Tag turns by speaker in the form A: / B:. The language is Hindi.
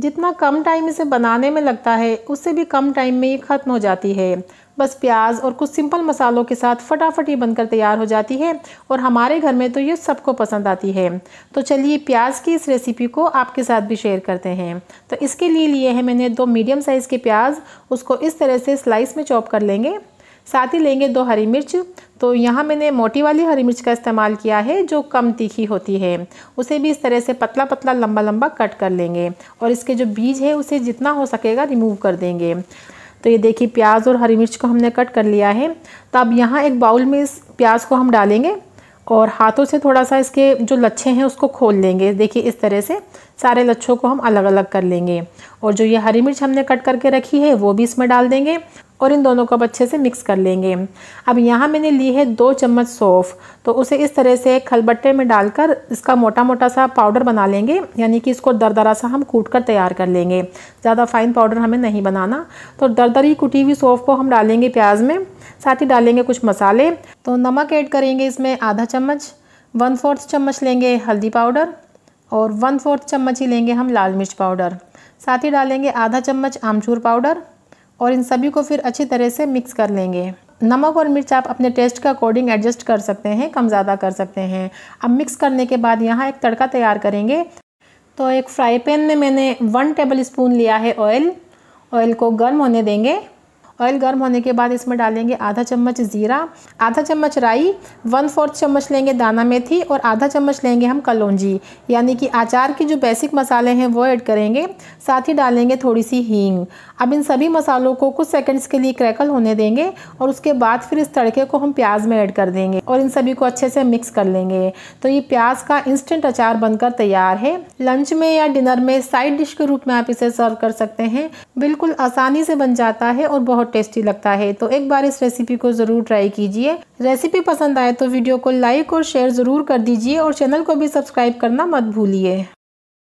A: जितना कम टाइम इसे बनाने में लगता है उससे भी कम टाइम में ये ख़त्म हो जाती है बस प्याज और कुछ सिंपल मसालों के साथ फटाफट ये बनकर तैयार हो जाती है और हमारे घर में तो ये सबको पसंद आती है तो चलिए प्याज की इस रेसिपी को आपके साथ भी शेयर करते हैं तो इसके लिए लिए हैं मैंने दो मीडियम साइज़ के प्याज उसको इस तरह से स्लाइस में चॉप कर लेंगे साथ ही लेंगे दो हरी मिर्च तो यहाँ मैंने मोटी वाली हरी मिर्च का इस्तेमाल किया है जो कम तीखी होती है उसे भी इस तरह से पतला पतला लंबा लंबा कट कर लेंगे और इसके जो बीज है उसे जितना हो सकेगा रिमूव कर देंगे तो ये देखिए प्याज और हरी मिर्च को हमने कट कर लिया है तो अब यहाँ एक बाउल में इस प्याज को हम डालेंगे और हाथों से थोड़ा सा इसके जो लच्छे हैं उसको खोल लेंगे देखिए इस तरह से सारे लच्छों को हम अलग अलग कर लेंगे और जो ये हरी मिर्च हमने कट करके रखी है वो भी इसमें डाल देंगे और इन दोनों को अब अच्छे से मिक्स कर लेंगे अब यहाँ मैंने ली है दो चम्मच सौफ़ तो उसे इस तरह से खलबट्टे में डालकर इसका मोटा मोटा सा पाउडर बना लेंगे यानी कि इसको दरदरा सा हम कूट कर तैयार कर लेंगे ज़्यादा फाइन पाउडर हमें नहीं बनाना तो दरदरी कुटी हुई सौफ़ को हम डालेंगे प्याज में साथ ही डालेंगे कुछ मसाले तो नमक ऐड करेंगे इसमें आधा चम्मच वन फोर्थ चम्मच लेंगे हल्दी पाउडर और वन फोर्थ चम्मच ही लेंगे हम लाल मिर्च पाउडर साथ ही डालेंगे आधा चम्मच आमचूर पाउडर और इन सभी को फिर अच्छी तरह से मिक्स कर लेंगे नमक और मिर्च आप अपने टेस्ट के अकॉर्डिंग एडजस्ट कर सकते हैं कम ज़्यादा कर सकते हैं अब मिक्स करने के बाद यहाँ एक तड़का तैयार करेंगे तो एक फ्राई पैन में मैंने वन टेबल स्पून लिया है ऑयल ऑयल को गर्म होने देंगे ऑयल गर्म होने के बाद इसमें डालेंगे आधा चम्मच ज़ीरा आधा चम्मच राई वन फोर्थ चम्मच लेंगे दाना मेथी और आधा चम्मच लेंगे हम कलौजी यानी कि अचार के जो बेसिक मसाले हैं वो ऐड करेंगे साथ ही डालेंगे थोड़ी सी हींग अब इन सभी मसालों को कुछ सेकंड्स के लिए क्रैकल होने देंगे और उसके बाद फिर इस तड़के को हम प्याज में ऐड कर देंगे और इन सभी को अच्छे से मिक्स कर लेंगे तो ये प्याज का इंस्टेंट अचार बनकर तैयार है लंच में या डिनर में साइड डिश के रूप में आप इसे सर्व कर सकते हैं बिल्कुल आसानी से बन जाता है और बहुत टेस्टी लगता है तो एक बार इस रेसिपी को ज़रूर ट्राई कीजिए रेसिपी पसंद आए तो वीडियो को लाइक और शेयर ज़रूर कर दीजिए और चैनल को भी सब्सक्राइब करना मत भूलिए